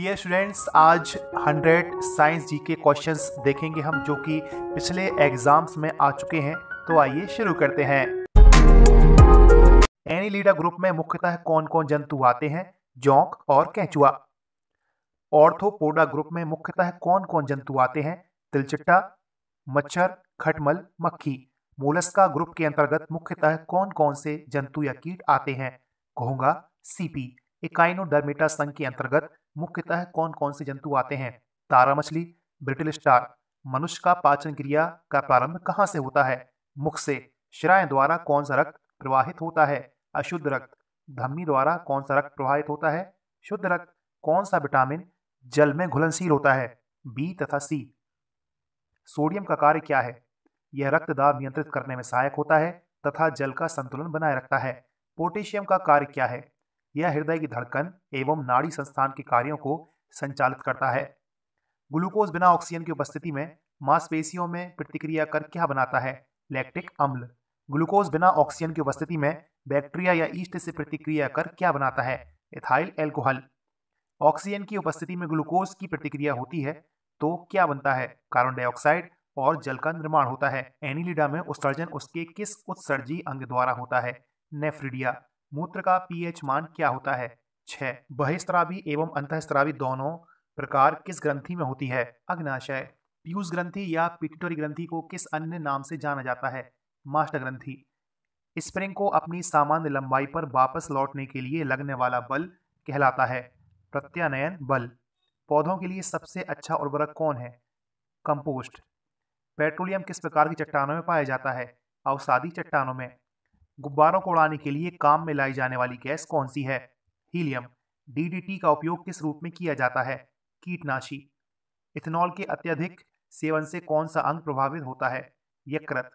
dear students आज 100 science जी के question देखेंगे हम जो कि पिछले एग्जाम्स में आ चुके हैं तो आइए शुरू करते हैं एनिलीडा ग्रुप में मुख्यतः कौन कौन जंतु आते हैं जोंक और कैचुआ ऑर्थोपोडा ग्रुप में मुख्यतः कौन कौन जंतु आते हैं तिलचट्टा मच्छर खटमल मक्खी मोलस्का ग्रुप के अंतर्गत मुख्यतः कौन कौन से जंतु या कीट आते हैं कहूंगा सीपी इकाइनोडर्मेटा संघ के अंतर्गत मुख्यतः कौन कौन से जंतु आते हैं तारा मछली ब्रिटिल स्टार मनुष्य का पाचन क्रिया का प्रारंभ कहाँ से होता है मुख से श्राय द्वारा कौन सा रक्त प्रवाहित होता है अशुद्ध रक्त धमनी द्वारा कौन सा रक्त प्रवाहित होता है शुद्ध रक्त कौन सा विटामिन जल में घुलनशील होता है बी तथा सी सोडियम का कार्य क्या है यह रक्तदाब नियंत्रित करने में सहायक होता है तथा जल का संतुलन बनाए रखता है पोटेशियम का कार्य क्या है यह हृदय की धड़कन एवं नाड़ी संस्थान के कार्यों को संचालित करता है ग्लूकोज बिना ऑक्सीजन की उपस्थिति में मांसपेशियों में प्रतिक्रिया कर क्या बनाता है लैक्टिक अम्ल ग्लूकोज बिना ऑक्सीजन की उपस्थिति में बैक्टीरिया या ईस्ट से प्रतिक्रिया कर क्या बनाता है इथाइल एल्कोहल ऑक्सीजन की उपस्थिति में ग्लूकोज की प्रतिक्रिया होती है तो क्या बनता है कार्बन डाइऑक्साइड और जल का निर्माण होता है एनिलिडा में उत्सर्जन उसके किस उत्सर्जी अंग द्वारा होता है नेफ्रिडिया मूत्र का पीएच मान क्या होता है छह बहिस्त्रावी एवं अंतस्त्रावी दोनों प्रकार किस ग्रंथि में होती है अग्नाशय पीयूष ग्रंथि या पिटिटोरी ग्रंथि को किस अन्य नाम से जाना जाता है मास्टर ग्रंथि स्प्रिंग को अपनी सामान्य लंबाई पर वापस लौटने के लिए लगने वाला बल कहलाता है प्रत्यानयन बल पौधों के लिए सबसे अच्छा उर्वरक कौन है कंपोस्ट पेट्रोलियम किस प्रकार की चट्टानों में पाया जाता है अवसादी चट्टानों में गुब्बारों को उड़ाने के लिए काम में लाई जाने वाली गैस कौन सी है हीलियम डीडीटी का उपयोग किस रूप में किया जाता है कीटनाशी इथेनॉल के अत्यधिक सेवन से कौन सा अंग प्रभावित होता है यकृत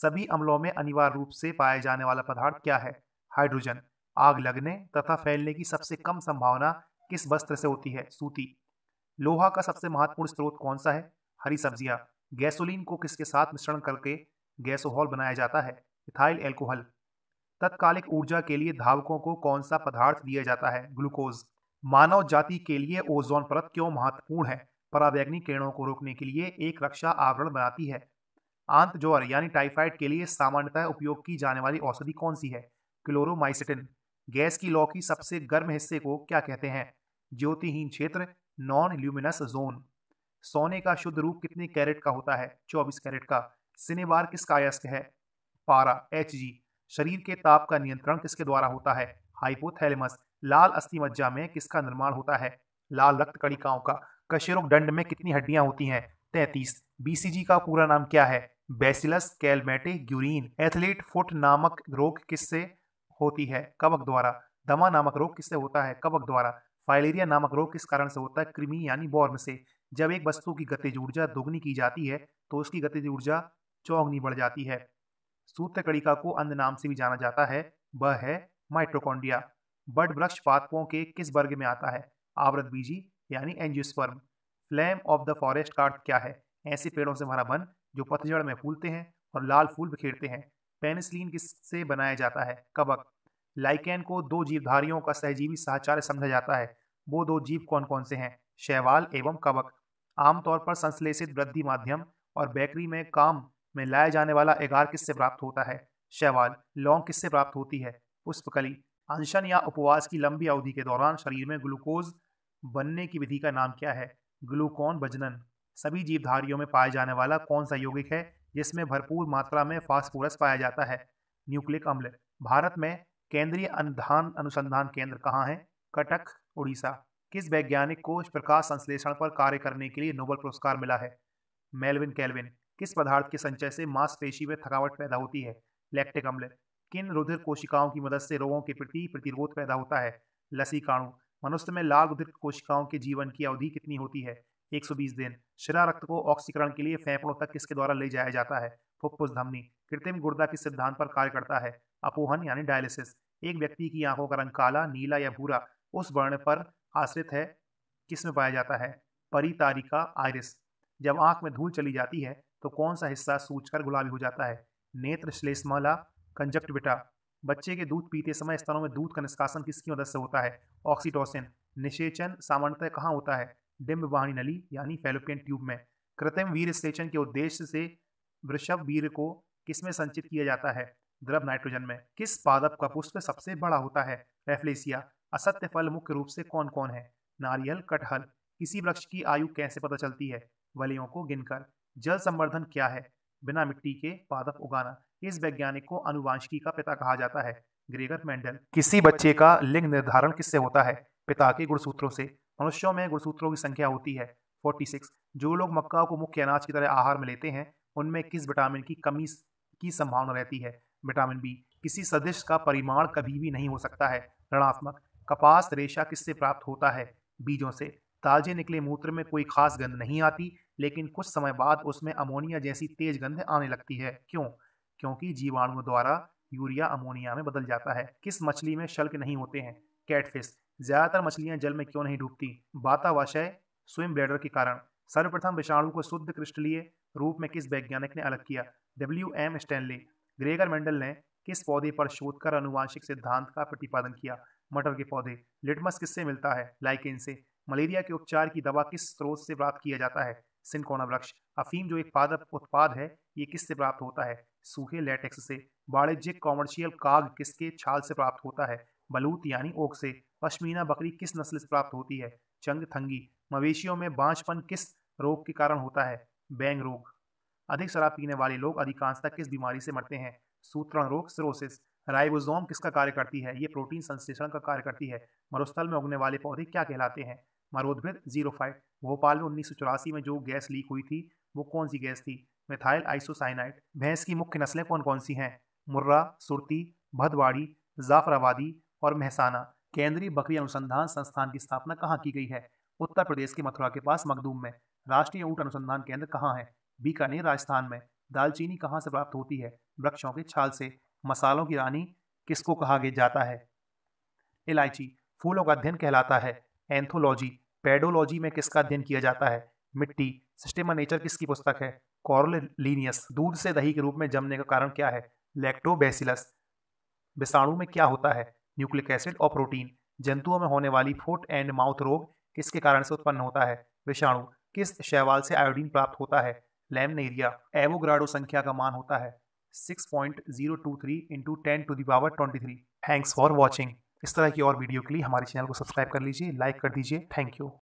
सभी अम्लों में अनिवार्य रूप से पाया जाने वाला पदार्थ क्या है हाइड्रोजन आग लगने तथा फैलने की सबसे कम संभावना किस वस्त्र से होती है सूती लोहा का सबसे महत्वपूर्ण स्रोत कौन सा है हरी सब्जियां गैसोलीन को किसके साथ मिश्रण करके गैसोहॉल बनाया जाता है इथाइल एल्कोहल तत्कालिक ऊर्जा के लिए धावकों को कौन सा पदार्थ दिया जाता है ग्लूकोज मानव जाति के लिए ओजोन परत क्यों महत्वपूर्ण है पराबैग्नि किरणों को रोकने के लिए एक रक्षा आवरण बनाती है आंत ज्वर यानी टाइफाइड के लिए सामान्यतः उपयोग की जाने वाली औषधि कौन सी है क्लोरोमाइसिटिन गैस की लौ की सबसे गर्म हिस्से को क्या कहते हैं ज्योतिहीन क्षेत्र नॉन ल्यूमिनस जोन सोने का शुद्ध रूप कितने कैरेट का होता है चौबीस कैरेट का सिनेबार किसका अयस्क है पारा एच शरीर के ताप का नियंत्रण किसके द्वारा होता है हाइपोथैलेमस लाल अस्थि मज्जा में किसका निर्माण होता है लाल रक्त कणिकाओं का कशेरुक दंड में कितनी हड्डियां होती हैं तैतीस बीसीजी का पूरा नाम क्या है Bacillus Calmette Guerin athlete foot नामक रोग किससे होती है कबक द्वारा दमा नामक रोग किससे होता है कबक द्वारा फाइलेरिया नामक रोग किस कारण से होता है कृमि यानी बॉर्म से जब एक वस्तु की गतिज ऊर्जा दोगुनी की जाती है तो उसकी गतिज ऊर्जा चौगनी बढ़ जाती है सूत्र कड़िका को अन्य नाम से भी जाना जाता है वह है माइट्रोकॉन्डिया बड वृक्ष पादपों के किस वर्ग में आता है आवृत बीजी यानी angiosperm flame of the forest का अर्थ क्या है ऐसे पेड़ों से भरा वन जो पतझड़ में फूलते हैं और लाल फूल बिखेरते हैं पेनिसलिन किससे बनाया जाता है कबक लाइकेन को दो जीवधारियों का सहजीवी साहचार्य समझा जाता है वो दो जीव कौन कौन से हैं शैवाल एवं कबक आमतौर पर संश्लेषित वृद्धि माध्यम और बैकरी में काम में लाया जाने वाला एगार किससे प्राप्त होता है शैवाल लौंग किससे प्राप्त होती है पुष्पकली अनशन या उपवास की लंबी अवधि के दौरान शरीर में ग्लूकोज बनने की विधि का नाम क्या है ग्लूकोन बजनन सभी जीवधारियों में पाया जाने वाला कौन सा यौगिक है जिसमें भरपूर मात्रा में फास्फोरस पाया जाता है न्यूक्लिक अम्ल भारत में केंद्रीय अनुधान अनुसंधान केंद्र कहाँ है कटक उड़ीसा किस वैज्ञानिक को प्रकाश संश्लेषण पर कार्य करने के लिए नोबल पुरस्कार मिला है मेलविन कैलविन किस पदार्थ के संचय से मांसपेशी में थकावट पैदा होती है लैक्टिक अम्ल किन रुधिर कोशिकाओं की मदद से रोगों के प्रति प्रतिरोध पैदा होता है लसीकाणु मनुष्य में लाल रुधिर कोशिकाओं के जीवन की अवधि कितनी होती है 120 दिन शिरा रक्त को ऑक्सीकरण के लिए फेफड़ों तक किसके द्वारा ले जाया जाता है फुफ्फुस धमनी कृत्रिम गुर्दा के सिद्धांत पर कार्य करता है अपोहन यानी डायलिसिस एक व्यक्ति की आंखों का रंग काला नीला या भूरा उस वर्ण पर आश्रित है किसमें पाया जाता है परितारिका आयरिस जब आंख में धूल चली जाती है तो कौन सा हिस्सा सूचकर गुलाबी हो जाता है नेत्र श्लेष्मला कंजक्टिविटा बच्चे के दूध पीते समय स्तनों में दूध का निष्कासन किसकी मदद से होता है ऑक्सीटोसिन निषेचन सामान्यतः कहाँ होता है डिम्बवाहिनी नली यानी फेलोपियन ट्यूब में कृत्रिम वीर सेचन के उद्देश्य से वृषभ वीर को किसमें संचित किया जाता है द्रव नाइट्रोजन में किस पादप का पुष्प सबसे बड़ा होता है रेफ्लेसिया असत्य फल मुख्य रूप से कौन कौन है नारियल कटहल किसी वृक्ष की आयु कैसे पता चलती है वलियों को गिनकर जल संवर्धन क्या है बिना मिट्टी के पादप उगाना इस वैज्ञानिक को अनुवांशिकी का पिता कहा जाता है ग्रेगर मेंडल किसी बच्चे का लिंग निर्धारण किससे होता है पिता के गुणसूत्रों से मनुष्यों में गुणसूत्रों की संख्या होती है 46 जो लोग मक्का को मुख्य अनाज की तरह आहार में लेते हैं उनमें किस विटामिन की कमी की संभावना रहती है विटामिन बी किसी सदिश का परिमाण कभी भी नहीं हो सकता है ऋणात्मक कपास रेशा किससे प्राप्त होता है बीजों से ताजे निकले मूत्र में कोई खास गंध नहीं आती लेकिन कुछ समय बाद उसमें अमोनिया जैसी तेज गंध आने लगती है क्यों क्योंकि जीवाणुओं द्वारा यूरिया अमोनिया में बदल जाता है किस मछली में शल्क नहीं होते हैं कैटफिश ज्यादातर मछलियां जल में क्यों नहीं डूबती बातावाशय स्विम ब्लेडर के कारण सर्वप्रथम विषाणु को शुद्ध क्रिस्टलीय रूप में किस वैज्ञानिक ने अलग किया W M Stanley Gregor Mendel ने किस पौधे पर शोध कर अनुवांशिक सिद्धांत का प्रतिपादन किया मटर के पौधे लिटमस किससे मिलता है लाइकेन से मलेरिया के उपचार की दवा किस स्रोत से प्राप्त किया जाता है सिंकोना वृक्ष अफीम जो एक पादप उत्पाद है ये किससे प्राप्त होता है सूखे लेटेक्स से वाणिज्यिक कॉमर्शियल काग किसके छाल से प्राप्त होता है बलूत यानी ओक से पश्मीना बकरी किस नस्ल से प्राप्त होती है चंग थंगी मवेशियों में बांझपन किस रोग के कारण होता है बैंग रोग अधिक शराब पीने वाले लोग अधिकांशतः किस बीमारी से मरते हैं सूत्रण रोग सिरोसिस राइबोसोम किसका कार्य करती है ये प्रोटीन संश्लेषण का कार्य करती है मरुस्थल में उगने वाले पौधे क्या कहलाते हैं मरोद्भिद फाइव भोपाल में उन्नीस में जो गैस लीक हुई थी वो कौन सी गैस थी मिथाइल आइसोसाइनाइट भैंस की मुख्य नस्लें कौन कौन सी हैं मुर्रा सुरती भदवाड़ी जाफराबादी और महसाना केंद्रीय बकरी अनुसंधान संस्थान की स्थापना कहाँ की गई है उत्तर प्रदेश के मथुरा के पास मखदूम में राष्ट्रीय ऊट अनुसंधान केंद्र कहाँ है बीकानेर राजस्थान में दालचीनी कहाँ से प्राप्त होती है वृक्षों के छाल से मसालों की रानी किसको कहा जाता है इलायची फूलों का अध्ययन कहलाता है एंथोलॉजी पेडोलॉजी में किसका अध्ययन किया जाता है मिट्टी सिस्टेमा नेचर किसकी पुस्तक है कॉरलिनियस दूध से दही के रूप में जमने का कारण क्या है लैक्टोबैसिलस विषाणु में क्या होता है न्यूक्लिक एसिड और प्रोटीन जंतुओं में होने वाली फुट एंड माउथ रोग किसके कारण से उत्पन्न होता है विषाणु किस शैवाल से आयोडीन प्राप्त होता है लेमनेरिया एवोग्राडो संख्या का मान होता है six point zero two three into ten to the power twenty three thanks for watching इस तरह की और वीडियो के लिए हमारे चैनल को सब्सक्राइब कर लीजिए लाइक कर दीजिए थैंक यू